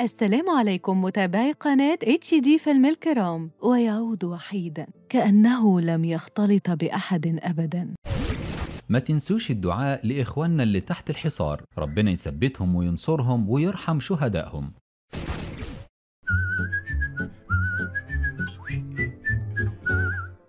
السلام عليكم متابعي قناة اتش دي فيلم الكرام ويعود وحيدا كأنه لم يختلط بأحد أبدا ما تنسوش الدعاء لإخواننا اللي تحت الحصار ربنا يثبتهم وينصرهم ويرحم شهدائهم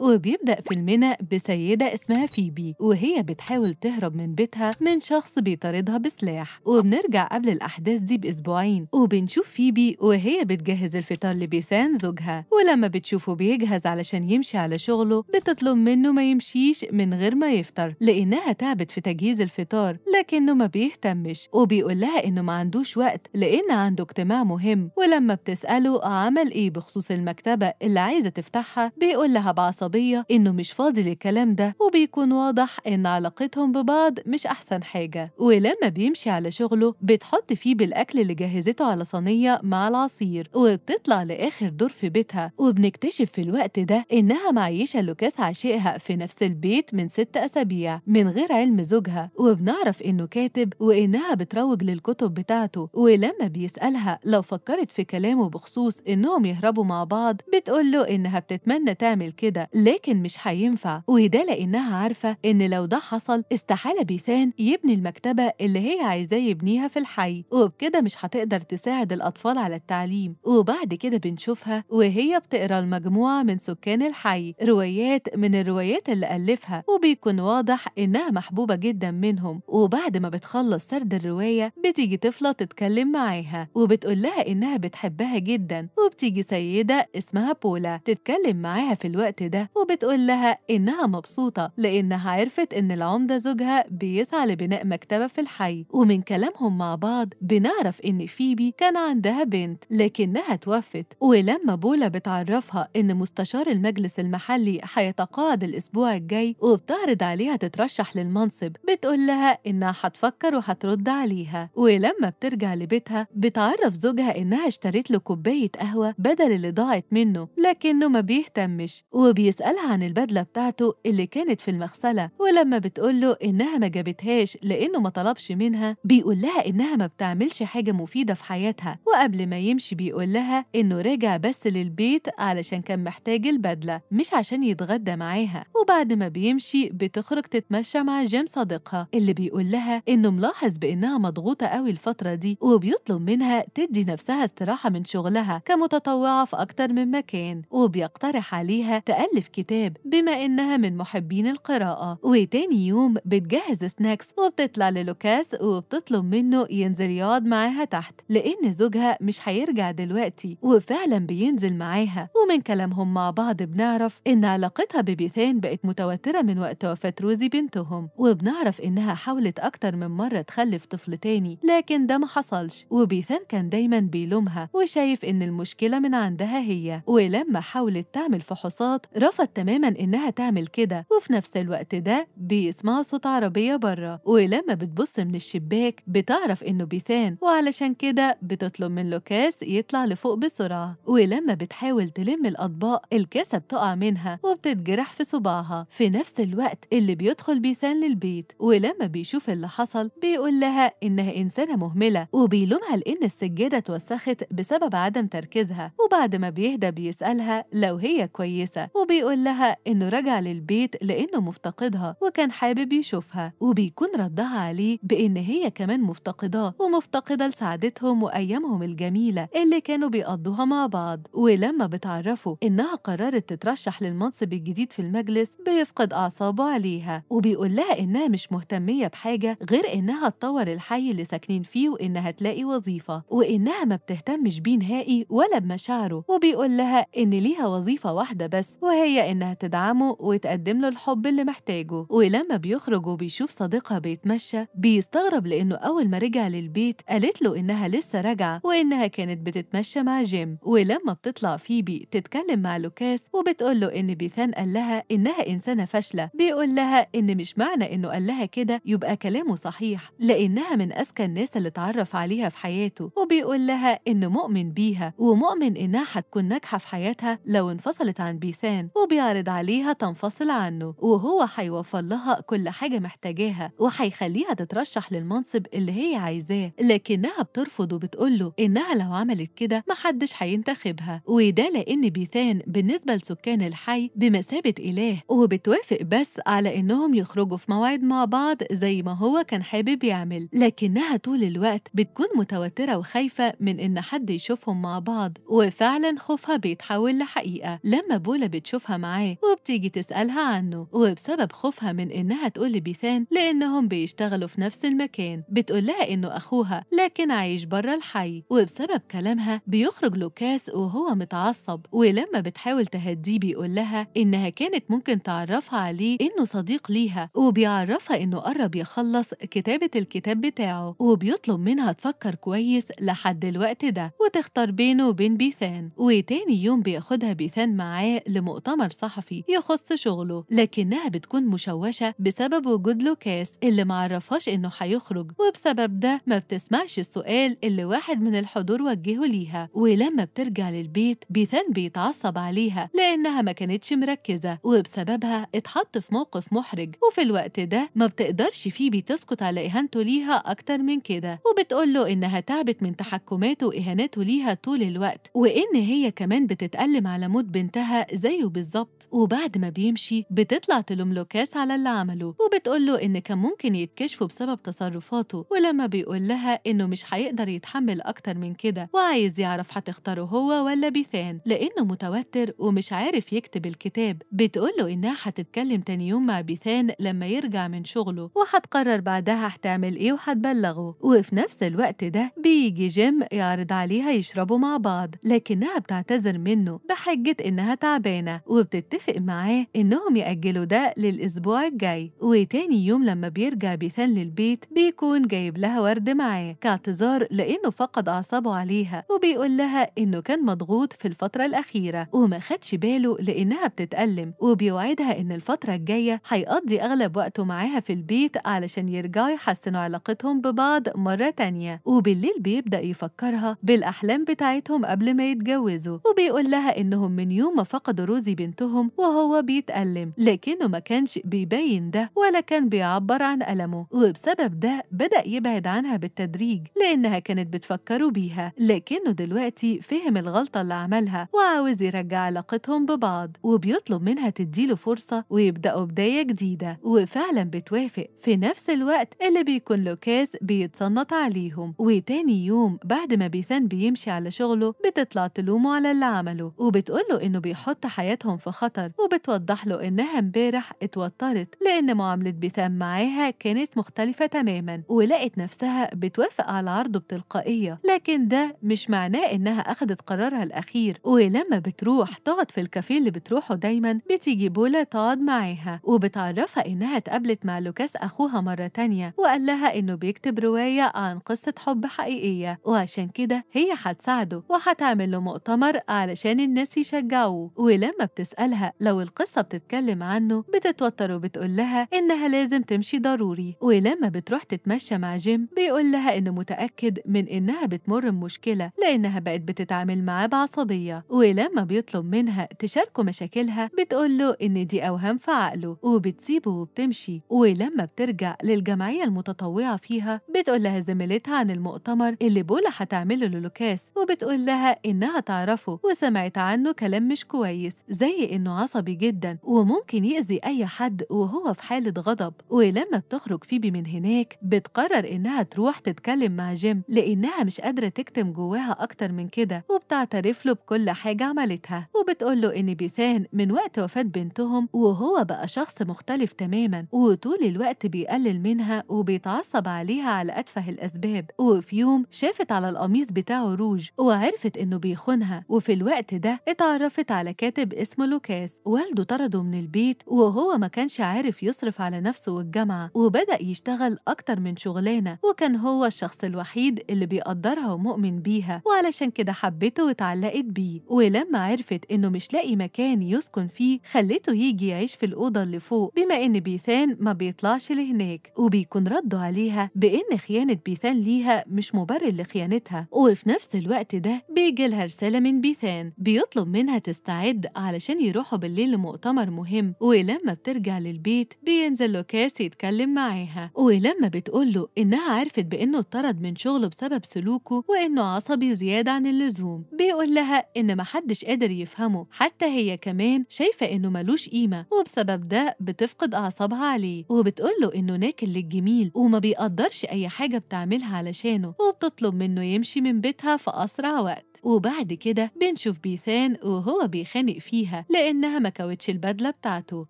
وبيبدأ فيلمنا بسيدة اسمها فيبي وهي بتحاول تهرب من بيتها من شخص بيطاردها بسلاح وبنرجع قبل الأحداث دي بأسبوعين وبنشوف فيبي وهي بتجهز الفطار لبيسان زوجها ولما بتشوفه بيجهز علشان يمشي على شغله بتطلب منه ما يمشيش من غير ما يفطر لأنها تعبت في تجهيز الفطار لكنه ما بيهتمش وبيقول لها إنه ما عندوش وقت لأن عنده اجتماع مهم ولما بتسأله عمل إيه بخصوص المكتبة اللي عايزة تفتحها بيقول لها بعصبية الصبية إنه مش فاضي للكلام ده وبيكون واضح إن علاقتهم ببعض مش أحسن حاجة ولما بيمشي على شغله بتحط فيه بالأكل اللي جهزته على صينية مع العصير وبتطلع لآخر دور في بيتها وبنكتشف في الوقت ده إنها معيشة لوكاس عشيقها في نفس البيت من ست أسابيع من غير علم زوجها وبنعرف إنه كاتب وإنها بتروج للكتب بتاعته ولما بيسألها لو فكرت في كلامه بخصوص إنهم يهربوا مع بعض بتقول له إنها بتتمنى تعمل كده لكن مش هينفع وده لأنها عارفة إن لو ده حصل استحالة بيثان يبني المكتبة اللي هي عايزاه يبنيها في الحي وبكده مش هتقدر تساعد الأطفال على التعليم وبعد كده بنشوفها وهي بتقرا المجموعة من سكان الحي روايات من الروايات اللي ألفها وبيكون واضح إنها محبوبة جدا منهم وبعد ما بتخلص سرد الرواية بتيجي طفلة تتكلم معاها وبتقول لها إنها بتحبها جدا وبتيجي سيدة اسمها بولا تتكلم معاها في الوقت ده وبتقول لها إنها مبسوطة لأنها عرفت إن العمدة زوجها بيسعى لبناء مكتبة في الحي ومن كلامهم مع بعض بنعرف إن فيبي كان عندها بنت لكنها توفت ولما بولا بتعرفها إن مستشار المجلس المحلي هيتقاعد الأسبوع الجاي وبتعرض عليها تترشح للمنصب بتقول لها إنها هتفكر وهترد عليها ولما بترجع لبيتها بتعرف زوجها إنها اشترت له كوباية قهوة بدل اللي ضاعت منه لكنه ما بيهتمش وبيسعى بيسألها عن البدلة بتاعته اللي كانت في المغسلة ولما بتقوله إنها ما جابتهاش لأنه ما طلبش منها بيقول لها إنها ما بتعملش حاجة مفيدة في حياتها وقبل ما يمشي بيقول لها إنه راجع بس للبيت علشان كان محتاج البدلة مش عشان يتغدى معاها وبعد ما بيمشي بتخرج تتمشى مع جيم صديقها اللي بيقول لها إنه ملاحظ بإنها مضغوطة قوي الفترة دي وبيطلب منها تدي نفسها استراحة من شغلها كمتطوعة في أكتر من مكان وبيقترح عليها تألف كتاب بما إنها من محبين القراءة وتاني يوم بتجهز سناكس وبتطلع للوكاس وبتطلب منه ينزل يقعد معاها تحت لأن زوجها مش هيرجع دلوقتي وفعلا بينزل معاها ومن كلامهم مع بعض بنعرف إن علاقتها ببيثان بقت متوترة من وقت وفاة روزي بنتهم وبنعرف إنها حاولت أكتر من مرة تخلف طفل تاني لكن ده ما حصلش وبيثان كان دايما بيلومها وشايف إن المشكلة من عندها هي ولما حاولت تعمل فحوصات رفض رفضت تماما إنها تعمل كده وفي نفس الوقت ده بيسمعوا صوت عربية بره ولما بتبص من الشباك بتعرف إنه بيثان وعلشان كده بتطلب من لوكاس يطلع لفوق بسرعة ولما بتحاول تلم الأطباق الكاسة بتقع منها وبتتجرح في صباعها في نفس الوقت اللي بيدخل بيثان للبيت ولما بيشوف اللي حصل بيقول لها إنها إنسانة مهملة وبيلومها لأن السجادة اتوسخت بسبب عدم تركيزها وبعد ما بيهدى بيسألها لو هي كويسة وبي وبيقول لها إنه رجع للبيت لأنه مفتقدها وكان حابب يشوفها وبيكون ردها عليه بإن هي كمان مفتقداه ومفتقدة لسعادتهم وأيامهم الجميلة اللي كانوا بيقضوها مع بعض ولما بتعرفه إنها قررت تترشح للمنصب الجديد في المجلس بيفقد أعصابه عليها وبيقول لها إنها مش مهتمية بحاجة غير إنها تطور الحي اللي ساكنين فيه وإنها تلاقي وظيفة وإنها ما بتهتمش بيه نهائي ولا بمشاعره وبيقول لها إن ليها وظيفة واحدة بس وهي هي إنها تدعمه وتقدم له الحب اللي محتاجه ولما بيخرج وبيشوف صديقها بيتمشى بيستغرب لأنه أول ما رجع للبيت قالت له إنها لسه راجعة وإنها كانت بتتمشى مع جيم ولما بتطلع فيبي تتكلم مع لوكاس وبتقول له إن بيثان قال لها إنها إنسانة فاشلة بيقول لها إن مش معنى إنه قال لها كده يبقى كلامه صحيح لأنها من أذكى الناس اللي اتعرف عليها في حياته وبيقول لها إنه مؤمن بيها ومؤمن إنها هتكون ناجحة في حياتها لو انفصلت عن بيثان وبيعرض عليها تنفصل عنه وهو حيوفر لها كل حاجة محتاجاها وهيخليها تترشح للمنصب اللي هي عايزاه لكنها بترفض وبتقوله إنها لو عملت كده محدش هينتخبها وده لأن بيثان بالنسبة لسكان الحي بمثابة إله وبتوافق بس على إنهم يخرجوا في مواعيد مع بعض زي ما هو كان حابب يعمل لكنها طول الوقت بتكون متوترة وخايفة من إن حد يشوفهم مع بعض وفعلا خوفها بيتحول لحقيقة لما بولا بتشوفها خوفها معاه وبتيجي تسألها عنه وبسبب خوفها من إنها تقول لبيثان لأنهم بيشتغلوا في نفس المكان بتقول لها إنه أخوها لكن عايش بره الحي وبسبب كلامها بيخرج لوكاس وهو متعصب ولما بتحاول تهديه بيقول لها إنها كانت ممكن تعرفها عليه إنه صديق ليها وبيعرفها إنه قرب يخلص كتابة الكتاب بتاعه وبيطلب منها تفكر كويس لحد الوقت ده وتختار بينه وبين بيثان وتاني يوم بياخدها بيثان معاه لمؤتمر عمل صحفي يخص شغله لكنها بتكون مشوشة بسبب وجود لوكاس اللي معرفهاش إنه هيخرج وبسبب ده ما بتسمعش السؤال اللي واحد من الحضور وجهه ليها ولما بترجع للبيت بيثان بيتعصب عليها لأنها ما كانتش مركزة وبسببها اتحط في موقف محرج وفي الوقت ده ما بتقدرش فيه بتسكت على إهانته ليها أكتر من كده وبتقول له إنها تعبت من تحكماته وإهاناته ليها طول الوقت وإن هي كمان بتتألم على موت بنتها زيه بالظبط بالظبط وبعد ما بيمشي بتطلع تلوم لوكاس على اللي عمله وبتقول له إن كان ممكن يتكشفوا بسبب تصرفاته ولما بيقول لها إنه مش هيقدر يتحمل أكتر من كده وعايز يعرف هتختاره هو ولا بيثان لأنه متوتر ومش عارف يكتب الكتاب بتقول له إنها هتتكلم تاني يوم مع بيثان لما يرجع من شغله وهتقرر بعدها هتعمل إيه وهتبلغه وفي نفس الوقت ده بيجي جيم يعرض عليها يشربوا مع بعض لكنها بتعتذر منه بحجة إنها تعبانة وبتتفق معاه إنهم يأجلوا ده للأسبوع الجاي وتاني يوم لما بيرجع بيثان للبيت بيكون جايب لها ورد معاه كاعتذار لأنه فقد أعصابه عليها وبيقول لها إنه كان مضغوط في الفترة الأخيرة وما خدش باله لأنها بتتألم وبيوعدها إن الفترة الجاية هيقضي أغلب وقته معاها في البيت علشان يرجعوا يحسنوا علاقتهم ببعض مرة تانية وبالليل بيبدأ يفكرها بالأحلام بتاعتهم قبل ما يتجوزوا وبيقول لها إنهم من يوم ما فقدوا روزي بن بنتهم وهو بيتألم لكنه ما كانش بيبين ده ولا كان بيعبر عن ألمه وبسبب ده بدأ يبعد عنها بالتدريج لأنها كانت بتفكره بيها لكنه دلوقتي فهم الغلطة اللي عملها وعاوز يرجع علاقتهم ببعض وبيطلب منها تديله فرصة ويبدأوا بداية جديدة وفعلا بتوافق في نفس الوقت اللي بيكون لوكاس بيتصنط عليهم وتاني يوم بعد ما بيثان بيمشي على شغله بتطلع تلومه على اللي عمله وبتقوله إنه بيحط حياتهم في خطر وبتوضح له إنها امبارح اتوترت لأن معاملة بيثام معاها كانت مختلفة تماما ولقت نفسها بتوافق على عرضه بتلقائية لكن ده مش معناه إنها أخدت قرارها الأخير ولما بتروح تقعد في الكافيه اللي بتروحه دايما بتيجي بولا تقعد معاها وبتعرفها إنها اتقابلت مع لوكاس أخوها مرة تانية وقال لها إنه بيكتب رواية عن قصة حب حقيقية وعشان كده هي هتساعده وهتعمل له مؤتمر علشان الناس يشجعوه ولما بت بتسألها لو القصة بتتكلم عنه بتتوتر وبتقول لها إنها لازم تمشي ضروري ولما بتروح تتمشى مع جيم بيقول لها إنه متأكد من إنها بتمر بمشكلة لأنها بقت بتتعامل معاه بعصبية ولما بيطلب منها تشاركه مشاكلها بتقول له إن دي أوهام في عقله وبتسيبه وبتمشي ولما بترجع للجمعية المتطوعة فيها بتقول لها زميلتها عن المؤتمر اللي بولا هتعمله للوكاس وبتقول لها إنها تعرفه وسمعت عنه كلام مش كويس زي زي إنه عصبي جدا وممكن يأذي أي حد وهو في حالة غضب ولما بتخرج فيبي من هناك بتقرر إنها تروح تتكلم مع جيم لإنها مش قادرة تكتم جواها أكتر من كده وبتعترف له بكل حاجة عملتها وبتقول له إن بيثان من وقت وفاة بنتهم وهو بقى شخص مختلف تماما وطول الوقت بيقلل منها وبيتعصب عليها على أتفه الأسباب وفي يوم شافت على القميص بتاعه روج وعرفت إنه بيخونها وفي الوقت ده اتعرفت على كاتب اسمه اسمه لوكاس والده طرده من البيت وهو ما كانش عارف يصرف على نفسه والجامعة وبدأ يشتغل أكتر من شغلانة وكان هو الشخص الوحيد اللي بيقدرها ومؤمن بيها وعلشان كده حبته واتعلقت بيه ولما عرفت إنه مش لاقي مكان يسكن فيه خلته يجي يعيش في الأوضة اللي فوق بما إن بيثان ما بيطلعش لهناك وبيكون رده عليها بإن خيانة بيثان ليها مش مبرر لخيانتها وفي نفس الوقت ده بيجي لها رسالة من بيثان بيطلب منها تستعد علشان علشان يروحوا بالليل لمؤتمر مهم ولما بترجع للبيت بينزل لوكاس يتكلم معاها ولما بتقوله إنها عرفت بإنه اتطرد من شغله بسبب سلوكه وإنه عصبي زيادة عن اللزوم بيقول لها إن محدش قادر يفهمه حتى هي كمان شايفة إنه ملوش قيمة وبسبب ده بتفقد أعصابها عليه وبتقوله إنه ناكل للجميل وما بيقدرش أي حاجة بتعملها علشانه وبتطلب منه يمشي من بيتها في أسرع وقت وبعد كده بنشوف بيثان وهو بيخانق فيها لأنها ما كوتش البدلة بتاعته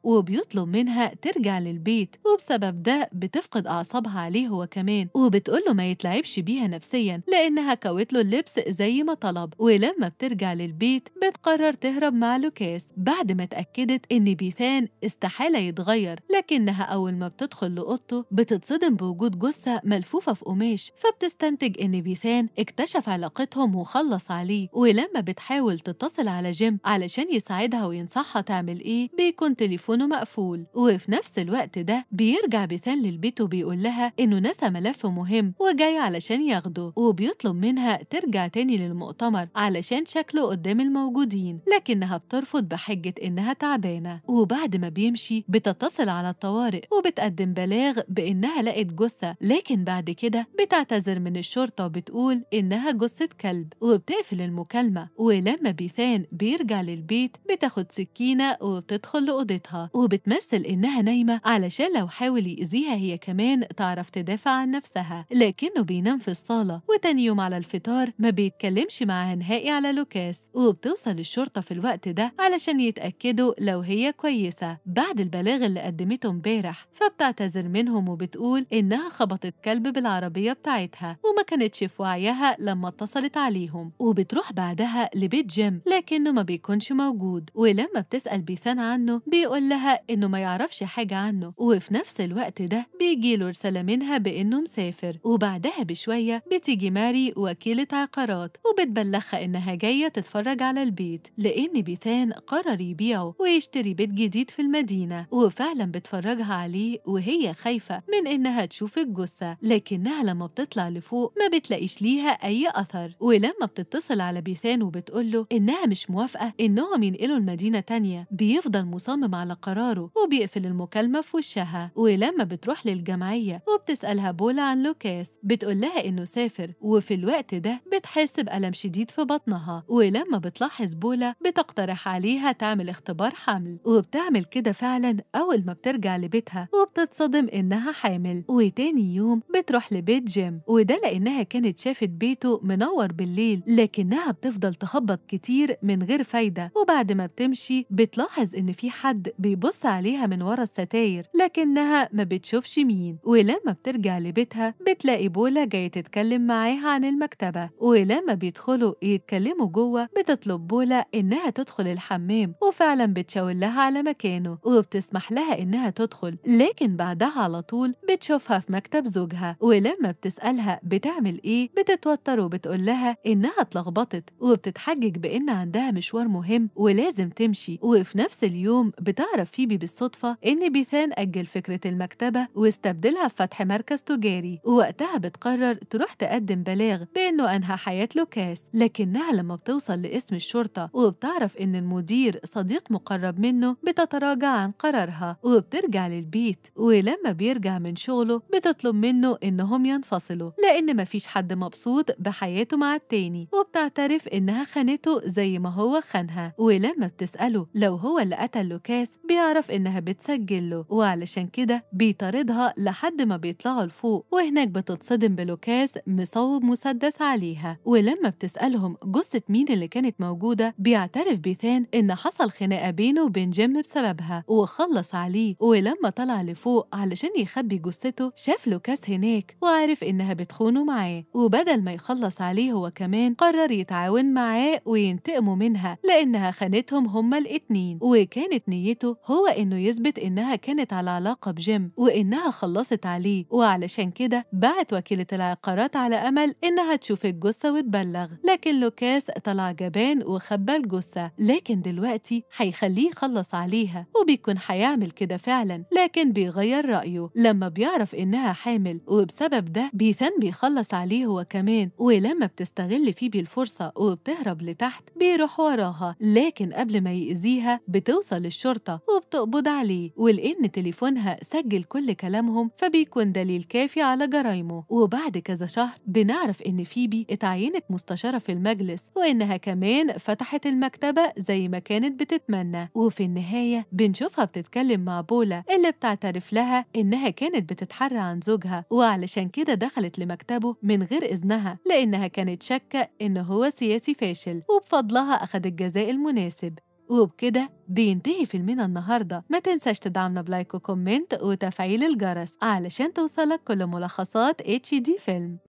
وبيطلب منها ترجع للبيت وبسبب ده بتفقد أعصابها عليه هو كمان وبتقوله ما يتلعبش بيها نفسيا لأنها كوت له اللبس زي ما طلب ولما بترجع للبيت بتقرر تهرب مع لوكاس بعد ما اتأكدت إن بيثان استحالة يتغير لكنها أول ما بتدخل لأوضته بتتصدم بوجود جثة ملفوفة في قماش فبتستنتج إن بيثان اكتشف علاقتهم وخلص عليه ولما بتحاول تتصل على جيم علشان يساعدها وينصحها تعمل إيه بيكون تليفونه مقفول وفي نفس الوقت ده بيرجع بيثان للبيت وبيقول لها إنه نسى ملف مهم وجاي علشان ياخده وبيطلب منها ترجع تاني للمؤتمر علشان شكله قدام الموجودين لكنها بترفض بحجة إنها تعبانة وبعد ما بيمشي بتتصل على الطوارئ وبتقدم بلاغ بإنها لقت جثة لكن بعد كده بتعتذر من الشرطة وبتقول إنها جثة كلب وبتقفل بيقفل المكالمة ولما بيثان بيرجع للبيت بتاخد سكينة وبتدخل لأوضتها وبتمثل إنها نايمة علشان لو حاول يأذيها هي كمان تعرف تدافع عن نفسها لكنه بينام في الصالة وتاني يوم على الفطار ما بيتكلمش معها نهائي على لوكاس وبتوصل الشرطة في الوقت ده علشان يتأكدوا لو هي كويسة بعد البلاغ اللي قدمته امبارح فبتعتذر منهم وبتقول إنها خبطت كلب بالعربية بتاعتها وما كانتش في وعيها لما اتصلت عليهم وب وبتروح بعدها لبيت جيم لكنه ما بيكونش موجود ولما بتسأل بيثان عنه بيقول لها إنه ما يعرفش حاجة عنه وفي نفس الوقت ده بيجيله رسالة منها بإنه مسافر وبعدها بشوية بتيجي ماري وكيلة عقارات وبتبلغها إنها جاية تتفرج على البيت لأن بيثان قرر يبيعه ويشتري بيت جديد في المدينة وفعلا بتفرجها عليه وهي خايفة من إنها تشوف الجثة لكنها لما بتطلع لفوق ما بتلاقيش ليها أي أثر ولما بتتصل بتتصل على بيثان وبتقوله إنها مش موافقة إنهم ينقلوا لمدينة تانية بيفضل مصمم على قراره وبيقفل المكالمة في وشها ولما بتروح للجمعية وبتسألها بولا عن لوكاس بتقول لها إنه سافر وفي الوقت ده بتحس بألم شديد في بطنها ولما بتلاحظ بولا بتقترح عليها تعمل اختبار حمل وبتعمل كده فعلا أول ما بترجع لبيتها وبتتصدم إنها حامل وتاني يوم بتروح لبيت جيم وده لأنها كانت شافت بيته منور بالليل لكن لكنها بتفضل تخبط كتير من غير فايدة وبعد ما بتمشي بتلاحظ إن في حد بيبص عليها من ورا الستاير لكنها ما بتشوفش مين ولما بترجع لبيتها بتلاقي بولا جاية تتكلم معاها عن المكتبة ولما بيدخلوا يتكلموا جوه بتطلب بولا إنها تدخل الحمام وفعلا بتشاور لها على مكانه وبتسمح لها إنها تدخل لكن بعدها على طول بتشوفها في مكتب زوجها ولما بتسألها بتعمل إيه بتتوتر وبتقول لها إنها اتلخبطت اتلخبطت وبتتحجج بإن عندها مشوار مهم ولازم تمشي وفي نفس اليوم بتعرف فيبي بالصدفة إن بيثان أجل فكرة المكتبة واستبدلها بفتح مركز تجاري ووقتها بتقرر تروح تقدم بلاغ بإنه أنهى حياة لوكاس لكنها لما بتوصل لاسم الشرطة وبتعرف إن المدير صديق مقرب منه بتتراجع عن قرارها وبترجع للبيت ولما بيرجع من شغله بتطلب منه إنهم ينفصلوا لأن مفيش حد مبسوط بحياته مع التاني وب بتعترف إنها خانته زي ما هو خانها ولما بتسأله لو هو اللي قتل لوكاس بيعرف إنها بتسجل له وعلشان كده بيطاردها لحد ما بيطلعوا لفوق وهناك بتتصدم بلوكاس مصوب مسدس عليها ولما بتسألهم جثة مين اللي كانت موجودة بيعترف بيثان إن حصل خناقة بينه وبين جيم بسببها وخلص عليه ولما طلع لفوق علشان يخبي جثته شاف لوكاس هناك وعرف إنها بتخونه معاه وبدل ما يخلص عليه هو كمان قرر قرر يتعاون معاه وينتقموا منها لأنها خانتهم هما الاتنين وكانت نيته هو إنه يثبت إنها كانت على علاقة بجيم وإنها خلصت عليه وعلشان كده بعت وكيلة العقارات على أمل إنها تشوف الجثة وتبلغ لكن لوكاس طلع جبان وخبى الجثة لكن دلوقتي هيخليه يخلص عليها وبيكون هيعمل كده فعلا لكن بيغير رأيه لما بيعرف إنها حامل وبسبب ده بيثان بيخلص عليه هو كمان ولما بتستغل فيه بالفعل الفرصة وبتهرب لتحت بيروح وراها لكن قبل ما يأذيها بتوصل الشرطة وبتقبض عليه ولأن تليفونها سجل كل كلامهم فبيكون دليل كافي على جرايمه وبعد كذا شهر بنعرف إن فيبي اتعينت مستشارة في المجلس وإنها كمان فتحت المكتبة زي ما كانت بتتمنى وفي النهاية بنشوفها بتتكلم مع بولا اللي بتعترف لها إنها كانت بتتحرى عن زوجها وعلشان كده دخلت لمكتبه من غير إذنها لأنها كانت شاكة إن إنه هو سياسي فاشل وبفضلها أخد الجزاء المناسب وبكده بينتهي فيلمنا النهاردة ما تنساش تدعمنا بلايك وكومنت وتفعيل الجرس علشان توصلك كل ملخصات اتش دي فيلم